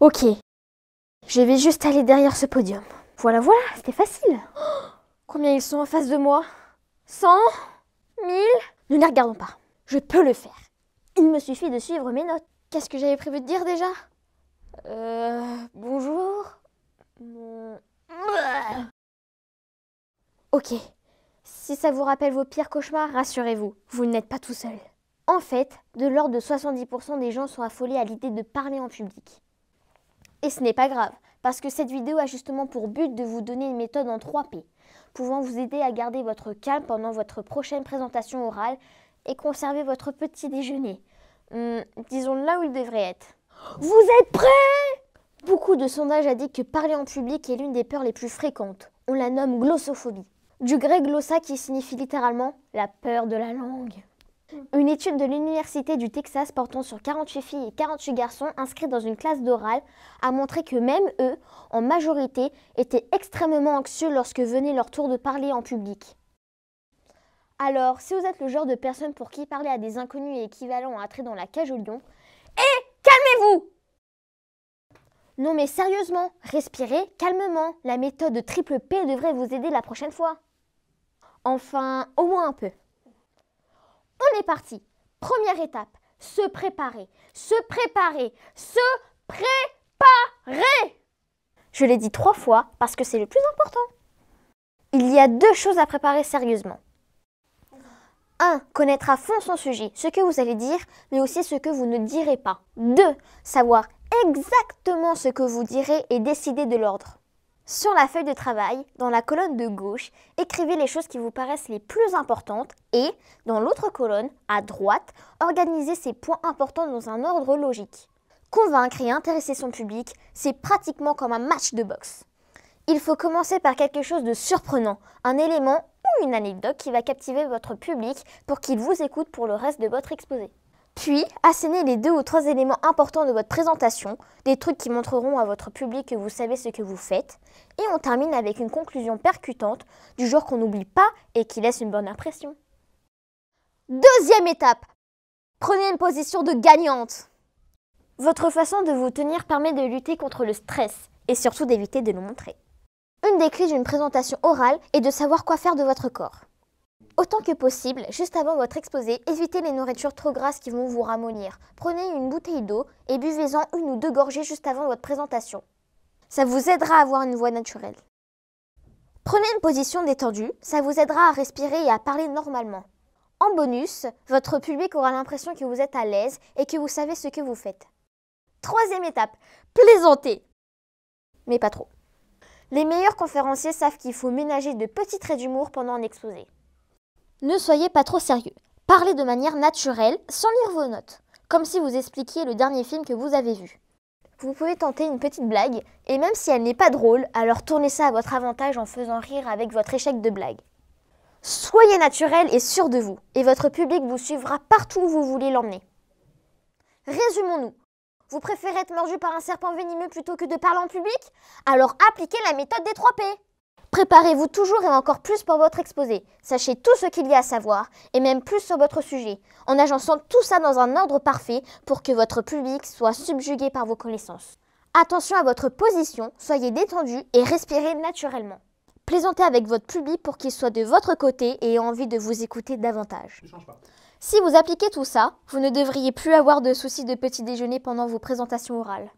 Ok. Je vais juste aller derrière ce podium. Voilà, voilà, c'était facile. combien ils sont en face de moi 100 1000 Ne les regardons pas. Je peux le faire. Il me suffit de suivre mes notes. Qu'est-ce que j'avais prévu de dire déjà Euh... Bonjour mmh. Ok. Si ça vous rappelle vos pires cauchemars, rassurez-vous, vous, vous n'êtes pas tout seul. En fait, de l'ordre de 70% des gens sont affolés à l'idée de parler en public. Et ce n'est pas grave, parce que cette vidéo a justement pour but de vous donner une méthode en 3P, pouvant vous aider à garder votre calme pendant votre prochaine présentation orale et conserver votre petit déjeuner. Hum, disons là où il devrait être. Vous êtes prêts Beaucoup de sondages indiquent que parler en public est l'une des peurs les plus fréquentes. On la nomme glossophobie. Du grec glossa qui signifie littéralement la peur de la langue. Une étude de l'Université du Texas portant sur 48 filles et 48 garçons inscrits dans une classe d'oral a montré que même eux, en majorité, étaient extrêmement anxieux lorsque venait leur tour de parler en public. Alors, si vous êtes le genre de personne pour qui parler à des inconnus est équivalent à entrer dans la cage au lion, eh, calmez-vous Non mais sérieusement, respirez calmement. La méthode triple P devrait vous aider la prochaine fois. Enfin, au moins un peu on est parti. Première étape, se préparer, se préparer, se préparer. Je l'ai dit trois fois parce que c'est le plus important. Il y a deux choses à préparer sérieusement. 1. Connaître à fond son sujet, ce que vous allez dire, mais aussi ce que vous ne direz pas. 2. Savoir exactement ce que vous direz et décider de l'ordre. Sur la feuille de travail, dans la colonne de gauche, écrivez les choses qui vous paraissent les plus importantes et, dans l'autre colonne, à droite, organisez ces points importants dans un ordre logique. Convaincre et intéresser son public, c'est pratiquement comme un match de boxe. Il faut commencer par quelque chose de surprenant, un élément ou une anecdote qui va captiver votre public pour qu'il vous écoute pour le reste de votre exposé. Puis, assénez les deux ou trois éléments importants de votre présentation, des trucs qui montreront à votre public que vous savez ce que vous faites, et on termine avec une conclusion percutante, du genre qu'on n'oublie pas et qui laisse une bonne impression. Deuxième étape Prenez une position de gagnante Votre façon de vous tenir permet de lutter contre le stress, et surtout d'éviter de le montrer. Une des clés d'une présentation orale est de savoir quoi faire de votre corps. Autant que possible, juste avant votre exposé, évitez les nourritures trop grasses qui vont vous ramollir. Prenez une bouteille d'eau et buvez-en une ou deux gorgées juste avant votre présentation. Ça vous aidera à avoir une voix naturelle. Prenez une position détendue, ça vous aidera à respirer et à parler normalement. En bonus, votre public aura l'impression que vous êtes à l'aise et que vous savez ce que vous faites. Troisième étape, plaisanter. Mais pas trop. Les meilleurs conférenciers savent qu'il faut ménager de petits traits d'humour pendant un exposé. Ne soyez pas trop sérieux. Parlez de manière naturelle, sans lire vos notes, comme si vous expliquiez le dernier film que vous avez vu. Vous pouvez tenter une petite blague, et même si elle n'est pas drôle, alors tournez ça à votre avantage en faisant rire avec votre échec de blague. Soyez naturel et sûr de vous, et votre public vous suivra partout où vous voulez l'emmener. Résumons-nous. Vous préférez être mordu par un serpent venimeux plutôt que de parler en public Alors appliquez la méthode des 3 P. Préparez-vous toujours et encore plus pour votre exposé. Sachez tout ce qu'il y a à savoir, et même plus sur votre sujet, en agençant tout ça dans un ordre parfait pour que votre public soit subjugué par vos connaissances. Attention à votre position, soyez détendu et respirez naturellement. Plaisantez avec votre public pour qu'il soit de votre côté et ait envie de vous écouter davantage. Si vous appliquez tout ça, vous ne devriez plus avoir de soucis de petit déjeuner pendant vos présentations orales.